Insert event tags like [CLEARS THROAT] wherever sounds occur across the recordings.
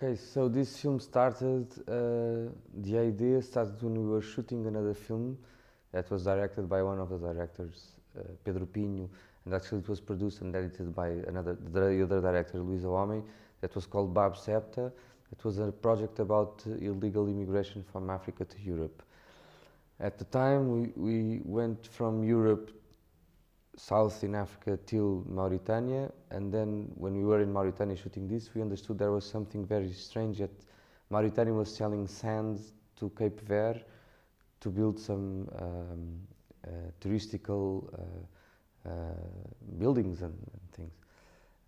Okay, so this film started, uh, the idea started when we were shooting another film that was directed by one of the directors, uh, Pedro Pinho, and actually it was produced and edited by another the other director, Luís Homem, that was called Bab Septa. It was a project about illegal immigration from Africa to Europe. At the time, we, we went from Europe south in Africa till Mauritania. And then when we were in Mauritania shooting this, we understood there was something very strange that Mauritania was selling sand to Cape Verde to build some um, uh, touristical uh, uh, buildings and, and, things.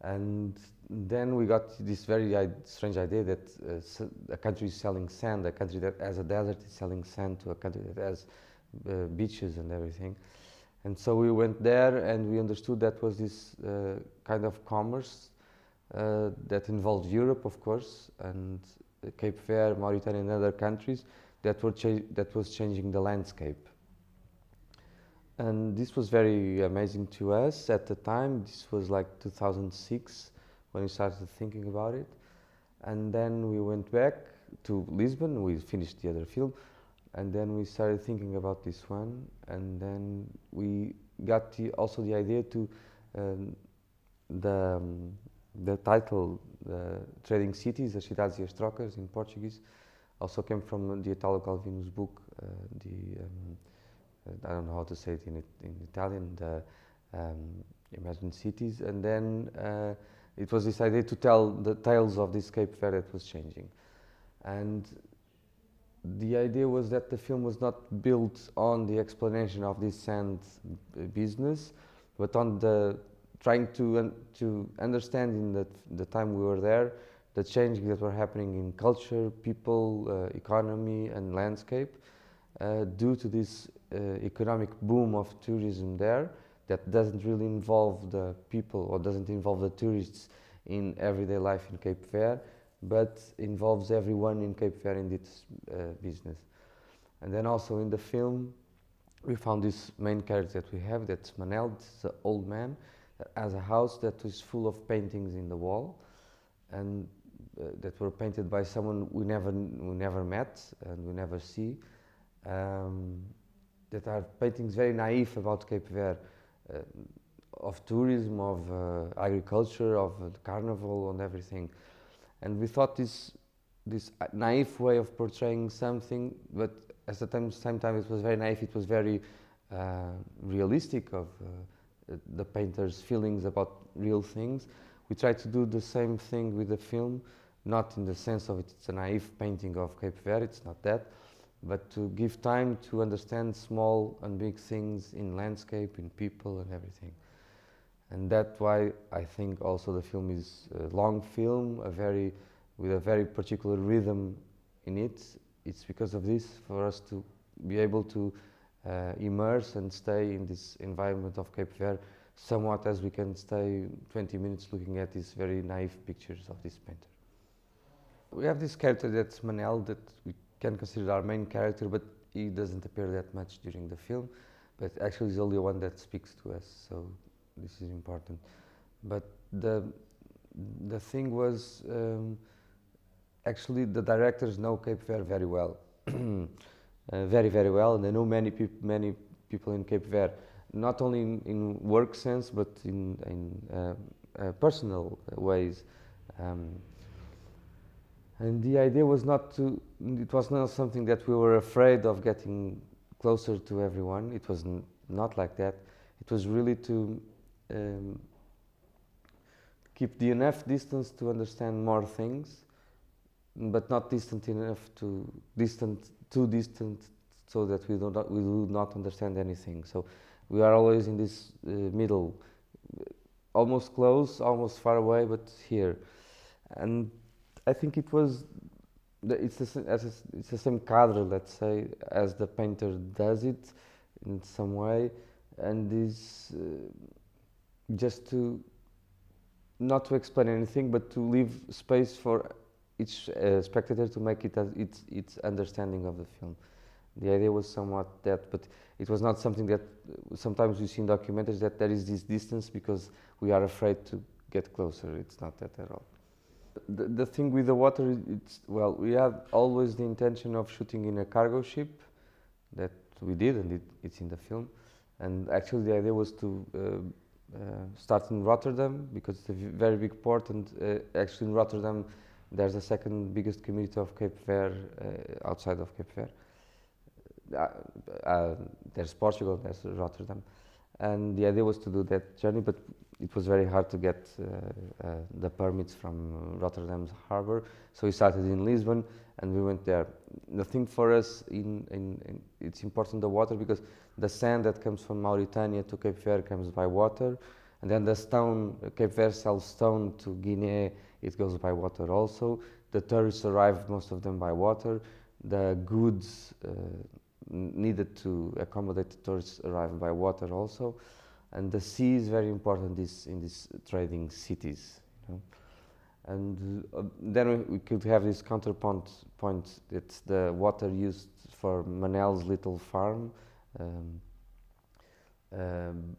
And then we got this very uh, strange idea that uh, a country is selling sand, a country that has a desert is selling sand to a country that has uh, beaches and everything. And so we went there and we understood that was this uh, kind of commerce uh, that involved Europe, of course, and Cape Verde, Mauritania, and other countries that, were that was changing the landscape. And this was very amazing to us at the time. This was like 2006 when we started thinking about it. And then we went back to Lisbon, we finished the other film, and then we started thinking about this one and then we got the, also the idea to um, the um, the title trading cities as cidades e as trocas in portuguese also came from the italo calvino's book uh, the um, uh, i don't know how to say it in, in italian the um, imagined cities and then uh, it was this idea to tell the tales of this cape verde that was changing and the idea was that the film was not built on the explanation of this sand business, but on the trying to un to understand in the, the time we were there the changes that were happening in culture, people, uh, economy, and landscape uh, due to this uh, economic boom of tourism there that doesn't really involve the people or doesn't involve the tourists in everyday life in Cape Verde but involves everyone in Cape Verde in its uh, business. And then also in the film, we found this main character that we have, that's Manel, the an old man, uh, has a house that is full of paintings in the wall, and uh, that were painted by someone we never, we never met and we never see. Um, that are paintings very naive about Cape Verde, uh, of tourism, of uh, agriculture, of carnival, and everything and we thought this this naive way of portraying something, but at the time, same time it was very naive. It was very uh, realistic of uh, the painter's feelings about real things. We tried to do the same thing with the film, not in the sense of it, it's a naive painting of Cape Verde. It's not that, but to give time to understand small and big things in landscape, in people, and everything and that's why I think also the film is a long film, a very with a very particular rhythm in it. It's because of this for us to be able to uh, immerse and stay in this environment of Cape Verde somewhat as we can stay 20 minutes looking at these very naive pictures of this painter. We have this character that's Manel that we can consider our main character, but he doesn't appear that much during the film, but actually he's the only one that speaks to us. So this is important. But the the thing was um, actually the directors know Cape Verde very well, [CLEARS THROAT] uh, very very well, and they know many people many people in Cape Verde, not only in, in work sense but in in uh, uh, personal ways. Um, and the idea was not to it was not something that we were afraid of getting closer to everyone. It was not like that. It was really to um, keep the enough distance to understand more things, but not distant enough to distant too distant so that we do not we do not understand anything. So we are always in this uh, middle, almost close, almost far away, but here. And I think it was the, it's the as it's the same cadre, let's say, as the painter does it in some way, and this. Uh, just to not to explain anything, but to leave space for each uh, spectator to make it its its understanding of the film. The idea was somewhat that, but it was not something that sometimes we see in documentaries that there is this distance because we are afraid to get closer. It's not that at all. The, the thing with the water, it's well, we had always the intention of shooting in a cargo ship, that we did, and it, it's in the film. And actually, the idea was to uh, uh, start in Rotterdam because it's a very big port, and uh, actually in Rotterdam there's the second biggest community of Cape Verde uh, outside of Cape Verde. there's Portugal, there's Rotterdam, and the idea was to do that journey, but it was very hard to get uh, uh, the permits from Rotterdam's harbor. So we started in Lisbon and we went there. The thing for us, in, in, in it's important the water because the sand that comes from Mauritania to Cape Verde comes by water. And then the stone, Cape Verde sells stone to Guinea, it goes by water also. The tourists arrive, most of them by water. The goods uh, needed to accommodate the tourists arrive by water also and the sea is very important this, in these trading cities. You know? And uh, then we, could have this counterpoint point that the water used for Manel's little farm, um, um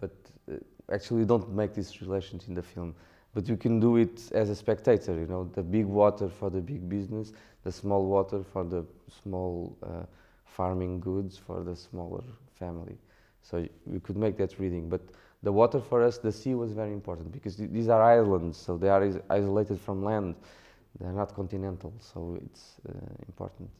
but uh, actually don't make these relations in the film. But you can do it as a spectator, you know, the big water for the big business, the small water for the small uh, farming goods for the smaller family. So we could make that reading. But the water for us, the sea was very important because th these are islands, so they are is isolated from land. They're not continental, so it's uh, important.